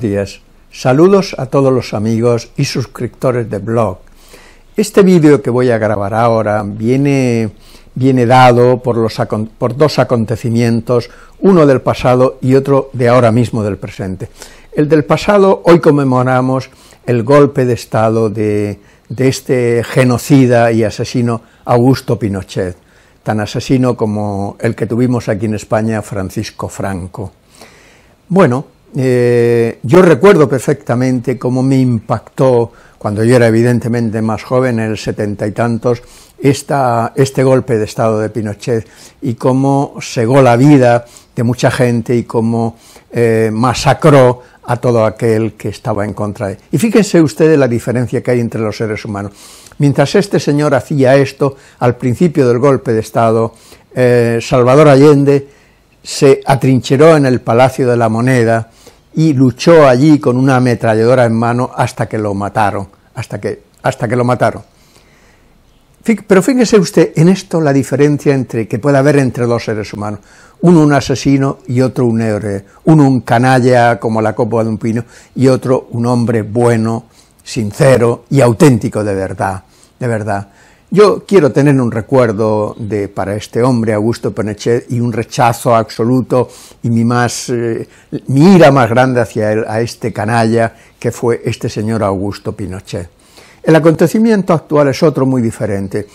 días. Saludos a todos los amigos y suscriptores de blog. Este vídeo que voy a grabar ahora viene, viene dado por, los, por dos acontecimientos, uno del pasado y otro de ahora mismo del presente. El del pasado, hoy conmemoramos el golpe de Estado de, de este genocida y asesino Augusto Pinochet, tan asesino como el que tuvimos aquí en España, Francisco Franco. Bueno, eh, yo recuerdo perfectamente cómo me impactó, cuando yo era evidentemente más joven, en los setenta y tantos, este golpe de Estado de Pinochet y cómo cegó la vida de mucha gente y cómo eh, masacró a todo aquel que estaba en contra de. él Y fíjense ustedes la diferencia que hay entre los seres humanos. Mientras este señor hacía esto, al principio del golpe de Estado, eh, Salvador Allende se atrincheró en el Palacio de la Moneda y luchó allí con una ametralladora en mano hasta que lo mataron, hasta que, hasta que lo mataron. Pero fíjese usted en esto la diferencia entre, que puede haber entre dos seres humanos, uno un asesino y otro un héroe, uno un canalla como la copa de un pino y otro un hombre bueno, sincero y auténtico de verdad, de verdad. Yo quiero tener un recuerdo de, para este hombre, Augusto Pinochet, y un rechazo absoluto y mi, más, eh, ira más grande hacia él, a este canalla que fue este señor Augusto Pinochet. El acontecimiento actual es otro muy diferente.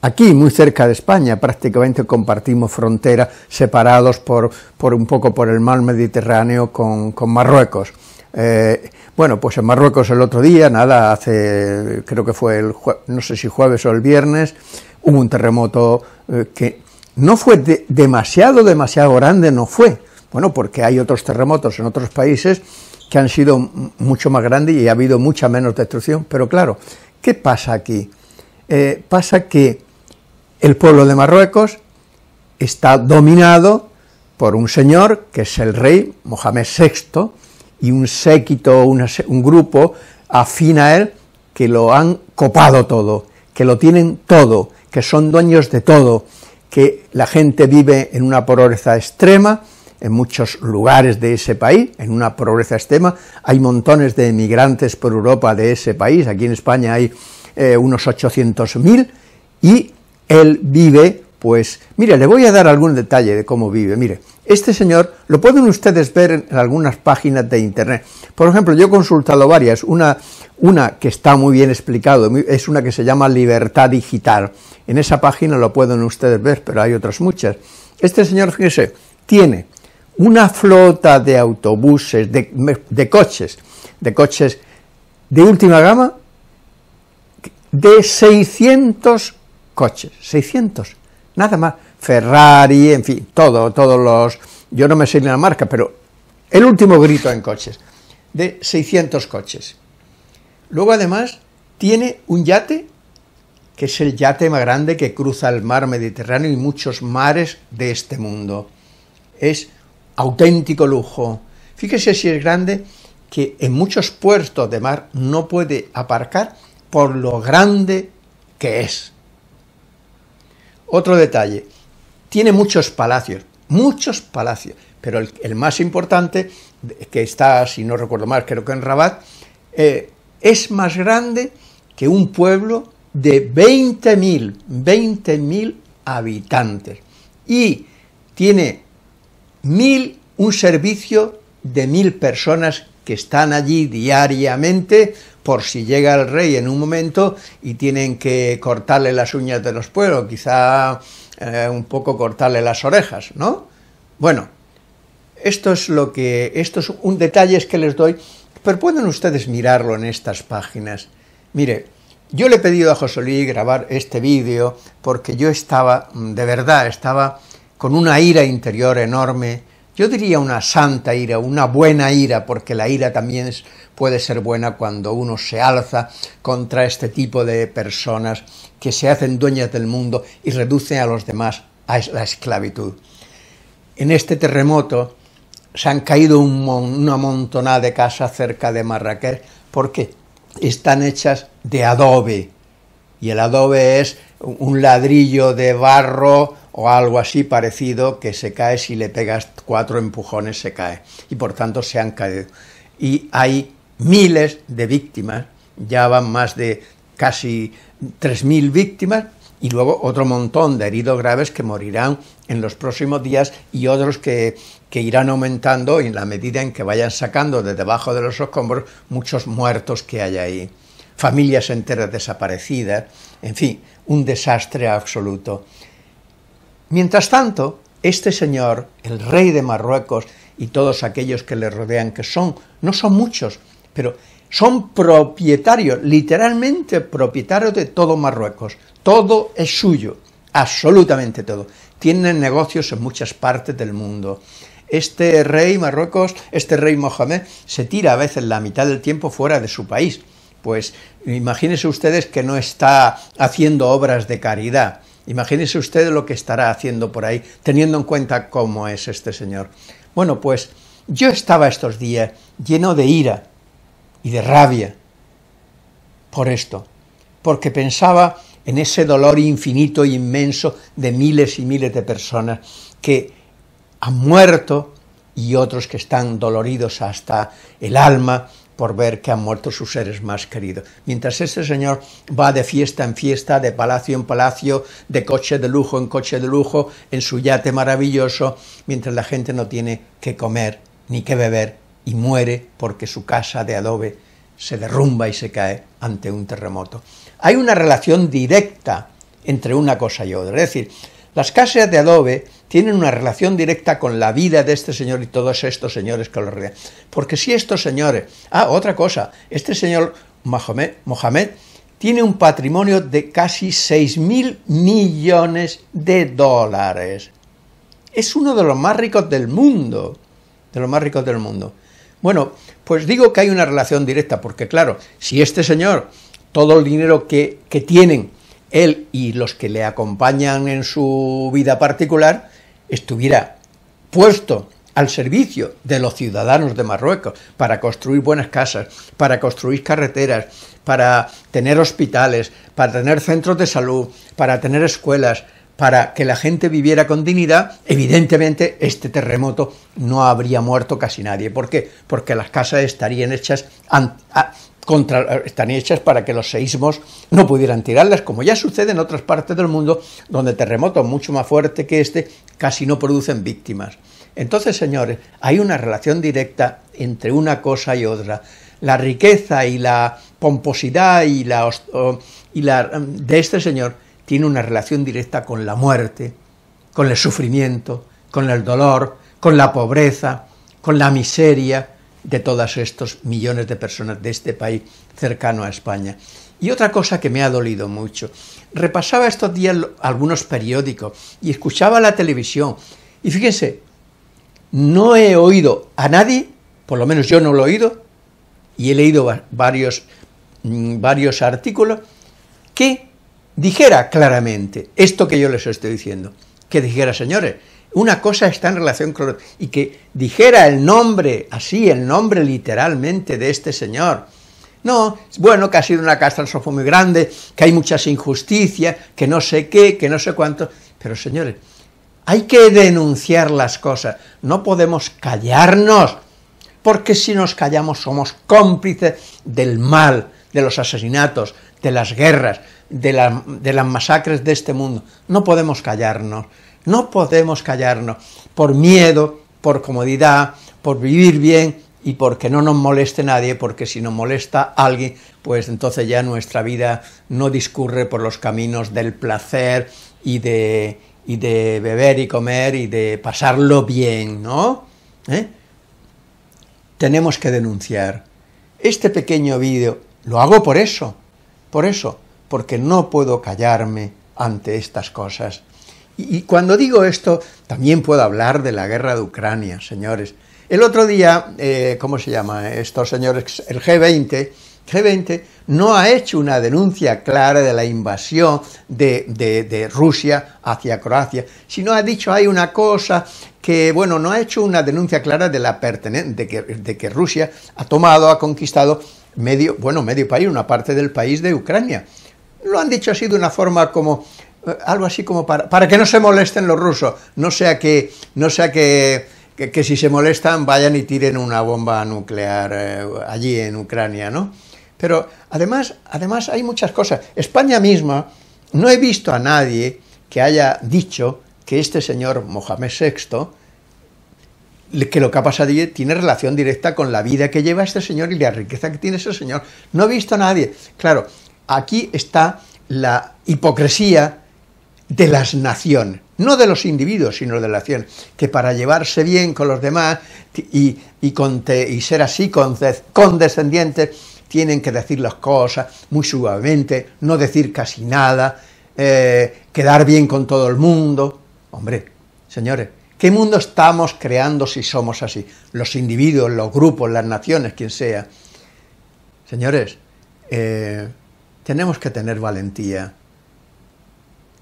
Aquí, muy cerca de España, prácticamente compartimos frontera, separados por, un poco por el mar Mediterráneo con Marruecos. Eh, bueno, pues en Marruecos el otro día, nada, hace, creo que fue el, no sé si jueves o el viernes, hubo un terremoto eh, que no fue demasiado, demasiado grande, no fue. Bueno, porque hay otros terremotos en otros países que han sido mucho más grandes y ha habido mucha menos destrucción. Pero claro, ¿qué pasa aquí? Eh, pasa que el pueblo de Marruecos está dominado por un señor que es el rey Mohamed VI, y un séquito, un grupo afín a él que lo han copado todo, que lo tienen todo, que son dueños de todo, que la gente vive en una pobreza extrema, en muchos lugares de ese país, en una pobreza extrema, hay montones de emigrantes por Europa de ese país, aquí en España hay eh, unos 800.000, y él vive pues mire, le voy a dar algún detalle de cómo vive. Mire, este señor lo pueden ustedes ver en algunas páginas de internet. Por ejemplo, yo he consultado varias, una, una que está muy bien explicado, es una que se llama Libertad Digital. En esa página lo pueden ustedes ver, pero hay otras muchas. Este señor, fíjese, tiene una flota de autobuses, de, de coches, de coches de última gama, de 600 coches, 600 nada más. Ferrari, en fin, todo, todos los... Yo no me sé ni la marca, pero el último grito en coches, de 600 coches. Luego además tiene un yate, que es el yate más grande que cruza el mar Mediterráneo y muchos mares de este mundo. Es auténtico lujo. Fíjese si es grande que en muchos puertos de mar no puede aparcar por lo grande que es. Otro detalle, tiene muchos palacios, muchos palacios, pero el, más importante, que está, si no recuerdo mal, creo que en Rabat, eh, es más grande que un pueblo de 20.000, 20.000 habitantes. Y tiene un servicio de mil personas que están allí diariamente por si llega el rey en un momento y tienen que cortarle las uñas de los pueblos, quizá eh, un poco cortarle las orejas, ¿no? Bueno, esto es lo que, esto es un detalle que les doy, pero pueden ustedes mirarlo en estas páginas. Mire, yo le he pedido a Josolí grabar este vídeo porque yo estaba, de verdad, estaba con una ira interior enorme, yo diría una santa ira, una buena ira, porque la ira también puede ser buena cuando uno se alza contra este tipo de personas que se hacen dueñas del mundo y reducen a los demás a la esclavitud. En este terremoto se han caído un una montonada de casas cerca de Marrakech porque están hechas de adobe y el adobe es un ladrillo de barro o algo así parecido que se cae si le pegas cuatro empujones se cae y por tanto se han caído. Y hay miles de víctimas, ya van más de casi 3.000 víctimas y luego otro montón de heridos graves que morirán en los próximos días y otros que, irán aumentando en la medida en que vayan sacando de debajo de los escombros muchos muertos que hay ahí, familias enteras desaparecidas, en fin, un desastre absoluto. Mientras tanto, este señor, el rey de Marruecos y todos aquellos que le rodean, que son, no son muchos, pero son propietarios, literalmente propietarios de todo Marruecos. Todo es suyo, absolutamente todo. Tienen negocios en muchas partes del mundo. Este rey Marruecos, este rey Mohamed, se tira a veces la mitad del tiempo fuera de su país. Pues imagínense ustedes que no está haciendo obras de caridad Imagínese usted lo que estará haciendo por ahí, teniendo en cuenta cómo es este señor. Bueno, pues yo estaba estos días lleno de ira y de rabia por esto, porque pensaba en ese dolor infinito e inmenso de miles y miles de personas que han muerto y otros que están doloridos hasta el alma por ver que han muerto sus seres más queridos. Mientras este señor va de fiesta en fiesta, de palacio en palacio, de coche de lujo en coche de lujo, en su yate maravilloso, mientras la gente no tiene que comer ni que beber y muere porque su casa de adobe se derrumba y se cae ante un terremoto. Hay una relación directa entre una cosa y otra. Es decir, las casas de adobe tienen una relación directa con la vida de este señor y todos estos señores que lo rodean. Porque si estos señores... Ah, otra cosa, este señor Mohamed, Mohamed tiene un patrimonio de casi seis mil millones de dólares. Es uno de los más ricos del mundo. De los más ricos del mundo. Bueno, pues digo que hay una relación directa, porque claro, si este señor, todo el dinero que, que tienen él y los que le acompañan en su vida particular, estuviera puesto al servicio de los ciudadanos de Marruecos para construir buenas casas, para construir carreteras, para tener hospitales, para tener centros de salud, para tener escuelas, para que la gente viviera con dignidad, evidentemente este terremoto no habría muerto casi nadie. ¿Por qué? Porque las casas estarían hechas están hechas para que los seísmos no pudieran tirarlas, como ya sucede en otras partes del mundo, donde terremotos mucho más fuertes que este casi no producen víctimas. Entonces, señores, hay una relación directa entre una cosa y otra. La riqueza y la pomposidad y la, y mm, de este señor tiene una relación directa con la muerte, con el sufrimiento, con el dolor, con la pobreza, con la miseria, de todos estos millones de personas de este país cercano a España. Y otra cosa que me ha dolido mucho, repasaba estos días algunos periódicos y escuchaba la televisión y fíjense, no he oído a nadie, por lo menos yo no lo he oído, y he leído varios, mm, varios artículos, que dijera claramente esto que yo les estoy diciendo, que dijera, señores, una cosa está en relación con Y que dijera el nombre, así, el nombre literalmente de este señor. No, bueno, que ha sido una catástrofe muy grande, que hay muchas injusticias, que no sé qué, que no sé cuánto. Pero señores, hay que denunciar las cosas, no podemos callarnos, porque si nos callamos somos cómplices del mal, de los asesinatos, de las guerras, de las masacres de este mundo. No podemos callarnos. No podemos callarnos por miedo, por comodidad, por vivir bien y porque no nos moleste nadie, porque si nos molesta alguien, pues entonces ya nuestra vida no discurre por los caminos del placer y de, beber y comer y de pasarlo bien, ¿no? ¿Eh? Tenemos que denunciar. Este pequeño vídeo lo hago por eso, por eso, porque no puedo callarme ante estas cosas. Y, cuando digo esto, también puedo hablar de la guerra de Ucrania, señores. El otro día, eh, ¿cómo se llama? Estos señores, el G20, G20 no ha hecho una denuncia clara de la invasión de, Rusia hacia Croacia, sino ha dicho hay una cosa que, bueno, no ha hecho una denuncia clara de, la que, de que Rusia ha tomado, ha conquistado medio, bueno, medio país, una parte del país de Ucrania. Lo han dicho así de una forma como eh, algo así como para, para que no se molesten los rusos, no sea que, no sea que, que, si se molestan vayan y tiren una bomba nuclear eh, allí en Ucrania, ¿no? Pero además, además hay muchas cosas. España misma, no he visto a nadie que haya dicho que este señor Mohamed VI, que lo que ha pasado tiene relación directa con la vida que lleva este señor y la riqueza que tiene ese señor. No he visto a nadie. Claro, aquí está la hipocresía de las naciones, no de los individuos, sino de la nación, que para llevarse bien con los demás y, ser así condescendientes, tienen que decir las cosas muy suavemente, no decir casi nada, eh, quedar bien con todo el mundo. Hombre, señores, ¿qué mundo estamos creando si somos así? Los individuos, los grupos, las naciones, quien sea. Señores, eh, tenemos que tener valentía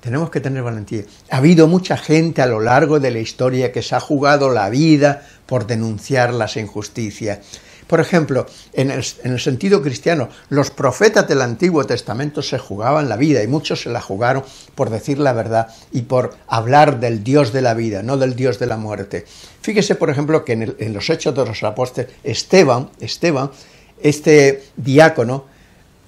tenemos que tener valentía. Ha habido mucha gente a lo largo de la historia que se ha jugado la vida por denunciar las injusticias. Por ejemplo, en el, sentido cristiano, los profetas del Antiguo Testamento se jugaban la vida y muchos se la jugaron por decir la verdad y por hablar del Dios de la vida, no del Dios de la muerte. Fíjese, por ejemplo, que en, en los Hechos de los Apóstoles, Esteban, Esteban, este diácono,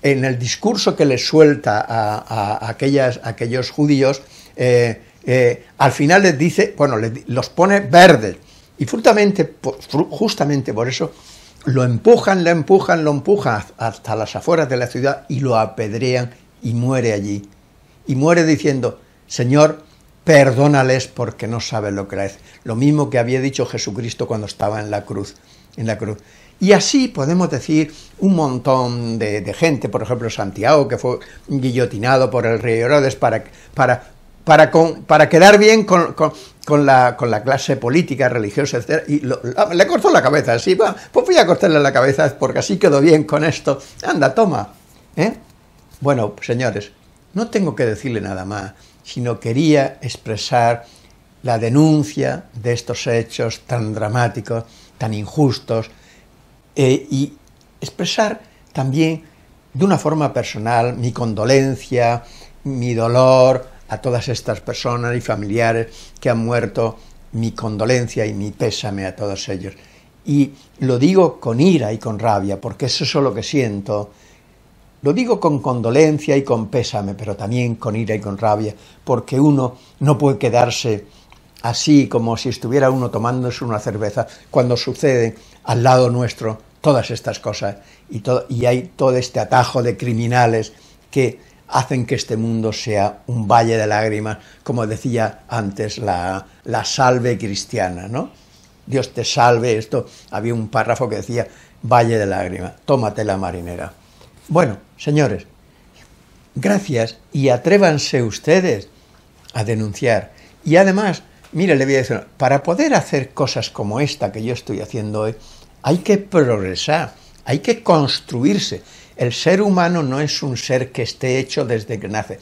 en el discurso que le suelta a, aquellos judíos, eh, eh, al final les dice, bueno, los pone verdes. Y justamente, justamente por eso lo empujan, lo empujan, lo empujan hasta las afueras de la ciudad y lo apedrean y muere allí. Y muere diciendo, Señor, perdónales porque no saben lo que es. Lo mismo que había dicho Jesucristo cuando estaba en la cruz. En la cruz. Y así podemos decir un montón de, gente, por ejemplo Santiago, que fue guillotinado por el rey Herodes para, para, para, para quedar bien con, la, con la clase política, religiosa, etc. Y le cortó la cabeza, así, pues voy a cortarle la cabeza porque así quedó bien con esto. Anda, toma. ¿eh? Bueno, señores, no tengo que decirle nada más, sino quería expresar la denuncia de estos hechos tan dramáticos, tan injustos, eh, y expresar también de una forma personal mi condolencia, mi dolor a todas estas personas y familiares que han muerto, mi condolencia y mi pésame a todos ellos. Y lo digo con ira y con rabia, porque eso es lo que siento. Lo digo con condolencia y con pésame, pero también con ira y con rabia, porque uno no puede quedarse así como si estuviera uno tomándose una cerveza cuando sucede al lado nuestro todas estas cosas y, y hay todo este atajo de criminales que hacen que este mundo sea un valle de lágrimas, como decía antes la, la salve cristiana, ¿no? Dios te salve, esto, había un párrafo que decía, valle de lágrimas, tómate la marinera. Bueno, señores, gracias y atrévanse ustedes a denunciar. Y además, Mira, le voy a decir, para poder hacer cosas como esta que yo estoy haciendo hoy, hay que progresar, hay que construirse. El ser humano no es un ser que esté hecho desde que nace,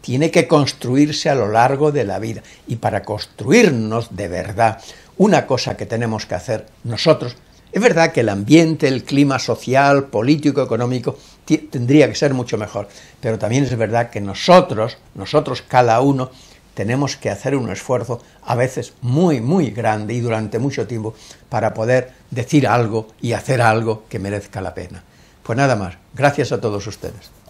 tiene que construirse a lo largo de la vida. Y para construirnos de verdad, una cosa que tenemos que hacer nosotros, es verdad que el ambiente, el clima social, político, económico, tendría que ser mucho mejor, pero también es verdad que nosotros, nosotros cada uno, tenemos que hacer un esfuerzo, a veces muy, muy grande y durante mucho tiempo, para poder decir algo y hacer algo que merezca la pena. Pues nada más, gracias a todos ustedes.